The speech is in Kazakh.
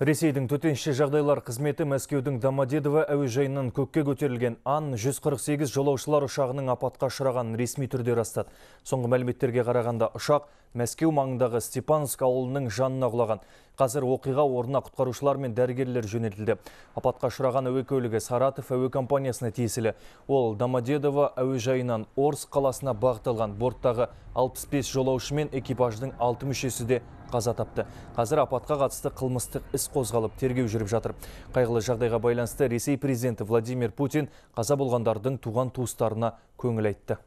Ресейдің төтенше жағдайлар қызметі Мәскеудің дамадедова әуежайынан көкке көтерілген Ан 148 жолаушылар ұшағының апатқа ұшырағанын ресми түрде растады. Соңғы мәліметтерге қарағанда ұшақ Мәскеу маңындағы Степанск ауылының жанына құлаған. Қазір оқиға орнына құтқарушылар мен дәрігерлер жөнелтілді. Апатқа ұшыраған әуе көлігі Саратов әуе компаниясына тиесілі. Ол Дамадедова әуежайынан Орск қаласына бағытталған борттағы 65 жолаушы мен экипаждың 6 мүшесі де қаза тапты қазір апатқа қатысты қылмыстық іс қозғалып тергеу жүріп жатыр қайғылы жағдайға байланысты ресей президенті владимир путин қаза болғандардың туған туыстарына көңіл айтты